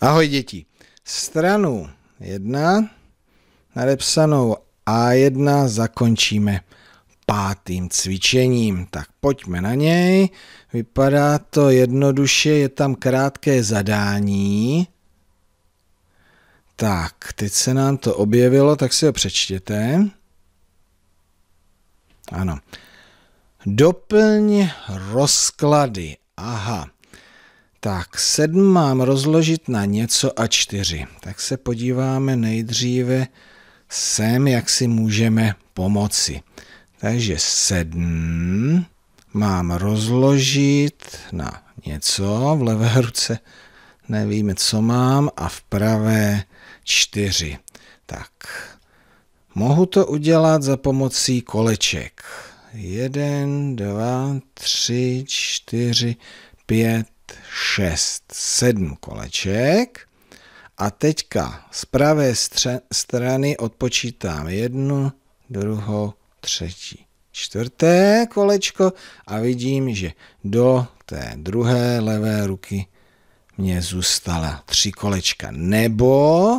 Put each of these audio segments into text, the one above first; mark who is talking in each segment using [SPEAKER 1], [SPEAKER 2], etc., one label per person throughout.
[SPEAKER 1] Ahoj děti. Stranu 1 nadepsanou A1 zakončíme pátým cvičením. Tak pojďme na něj. Vypadá to jednoduše, je tam krátké zadání. Tak, teď se nám to objevilo, tak si ho přečtěte. Ano. Doplň rozklady. Aha. Tak, sedm mám rozložit na něco a čtyři. Tak se podíváme nejdříve sem, jak si můžeme pomoci. Takže sedm mám rozložit na něco. V levé ruce nevíme, co mám a v pravé čtyři. Tak, mohu to udělat za pomocí koleček. Jeden, dva, tři, čtyři, pět, šest sedm koleček. A teďka z pravé stře- strany odpočítám jednu, druhou, třetí, čtvrté kolečko a vidím, že do té druhé levé ruky mě zůstala tři kolečka. Nebo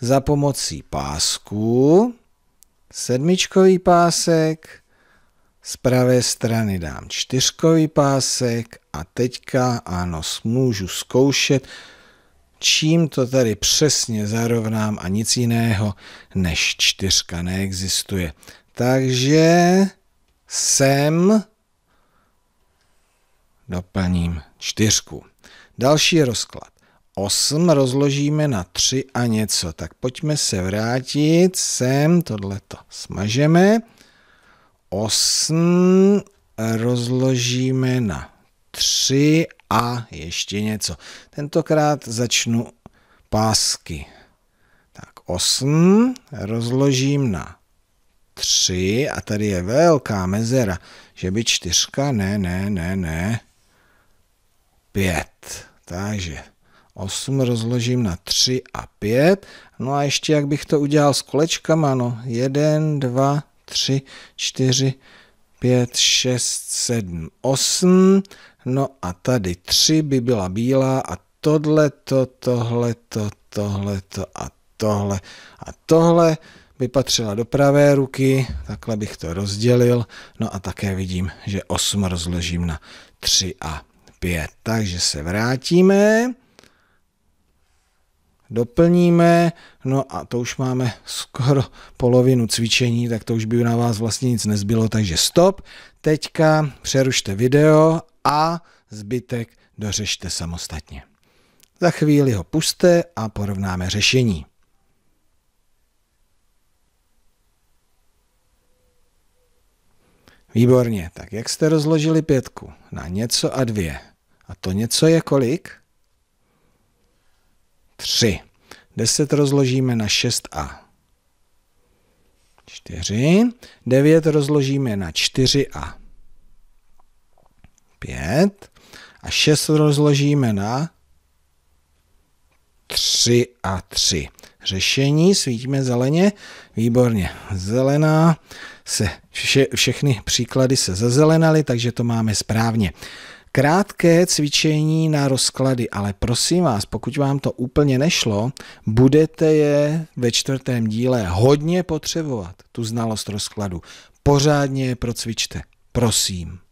[SPEAKER 1] za pomocí pásku, sedmičkový pásek, z pravé strany dám čtyřkový pásek a teďka ano, můžu zkoušet, čím to tady přesně zarovnám a nic jiného než čtyřka neexistuje. Takže sem doplním čtyřku. Další rozklad. 8 rozložíme na 3 a něco, tak pojďme se vrátit sem, to. smažeme. 8 rozložíme na 3 a ještě něco. Tentokrát začnu pásky. Tak 8 rozložím na 3 a tady je velká mezera, že by čtyřka, ne, ne, ne, ne, 5. Takže 8 rozložím na 3 a 5. No a ještě jak bych to udělal s kolečkama, no 1, 2, tři, čtyři, pět, šest, sedm, osm. No a tady tři by byla bílá a tohle, to, tohle, to, tohle, to a tohle. A tohle by patřila do pravé ruky, takhle bych to rozdělil. No a také vidím, že 8 rozložím na 3 a 5. Takže se vrátíme doplníme, no a to už máme skoro polovinu cvičení, tak to už by na vás vlastně nic nezbylo, takže stop. Teďka přerušte video a zbytek dořešte samostatně. Za chvíli ho puste a porovnáme řešení. Výborně, tak jak jste rozložili pětku? Na něco a dvě. A to něco je kolik? 3. 10 rozložíme na 6 a 4. 9 rozložíme na 4 a 5. A 6 rozložíme na 3 a 3. Řešení svítíme zeleně, výborně. Zelená se vše, všechny příklady se zazelenaly, takže to máme správně. Krátké cvičení na rozklady, ale prosím vás, pokud vám to úplně nešlo, budete je ve čtvrtém díle hodně potřebovat, tu znalost rozkladu. Pořádně je procvičte, prosím.